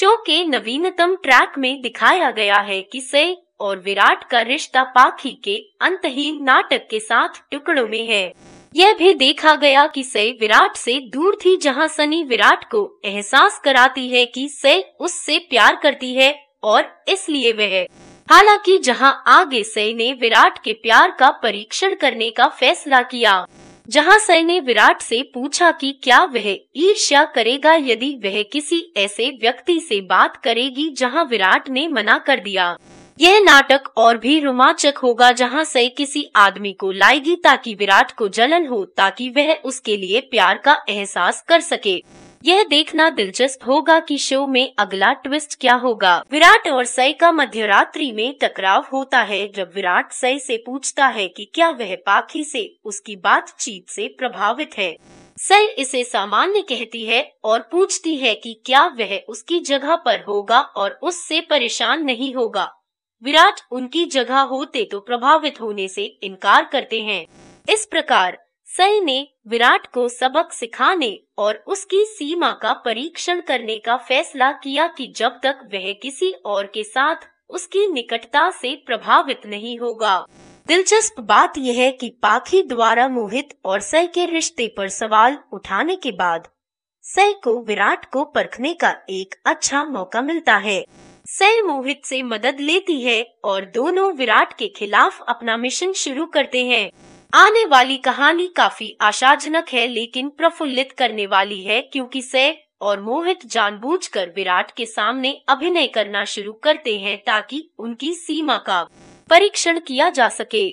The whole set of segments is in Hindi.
शो के नवीनतम ट्रैक में दिखाया गया है कि से और विराट का रिश्ता पाखी के अंतहीन नाटक के साथ टुकड़ों में है यह भी देखा गया कि से विराट से दूर थी जहां सनी विराट को एहसास कराती है कि से उससे प्यार करती है और इसलिए वह हालांकि जहां आगे से ने विराट के प्यार का परीक्षण करने का फैसला किया जहां सर ने विराट से पूछा कि क्या वह ईर्ष्या करेगा यदि वह किसी ऐसे व्यक्ति से बात करेगी जहां विराट ने मना कर दिया यह नाटक और भी रोमांचक होगा जहां सई किसी आदमी को लाएगी ताकि विराट को जलन हो ताकि वह उसके लिए प्यार का एहसास कर सके यह देखना दिलचस्प होगा कि शो में अगला ट्विस्ट क्या होगा विराट और सई का मध्यरात्रि में टकराव होता है जब विराट सई से पूछता है कि क्या वह पाखी से उसकी बातचीत से प्रभावित है सई इसे सामान्य कहती है और पूछती है कि क्या वह उसकी जगह पर होगा और उससे परेशान नहीं होगा विराट उनकी जगह होते तो प्रभावित होने से इनकार करते हैं इस प्रकार सई ने विराट को सबक सिखाने और उसकी सीमा का परीक्षण करने का फैसला किया कि जब तक वह किसी और के साथ उसकी निकटता से प्रभावित नहीं होगा दिलचस्प बात यह है कि पाखी द्वारा मोहित और सई के रिश्ते पर सवाल उठाने के बाद सई को विराट को परखने का एक अच्छा मौका मिलता है सई मोहित से मदद लेती है और दोनों विराट के खिलाफ अपना मिशन शुरू करते हैं आने वाली कहानी काफी आशाजनक है लेकिन प्रफुल्लित करने वाली है क्योंकि से और मोहित जानबूझकर विराट के सामने अभिनय करना शुरू करते हैं ताकि उनकी सीमा का परीक्षण किया जा सके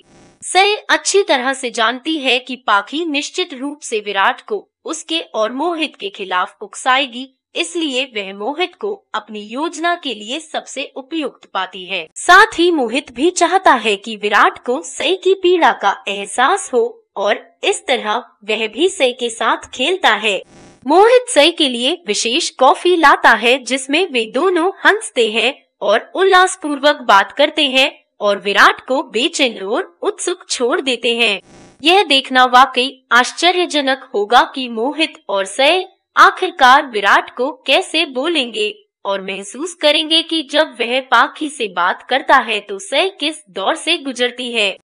से अच्छी तरह से जानती है कि पाखी निश्चित रूप से विराट को उसके और मोहित के खिलाफ उकसाएगी इसलिए वह मोहित को अपनी योजना के लिए सबसे उपयुक्त पाती है साथ ही मोहित भी चाहता है कि विराट को सई की पीड़ा का एहसास हो और इस तरह वह भी सई के साथ खेलता है मोहित सई के लिए विशेष कॉफी लाता है जिसमें वे दोनों हंसते हैं और उल्लास पूर्वक बात करते हैं और विराट को बेचैन और उत्सुक छोड़ देते हैं यह देखना वाकई आश्चर्यजनक होगा कि मोहित और सय आखिरकार विराट को कैसे बोलेंगे और महसूस करेंगे कि जब वह पाखी से बात करता है तो सह किस दौर से गुजरती है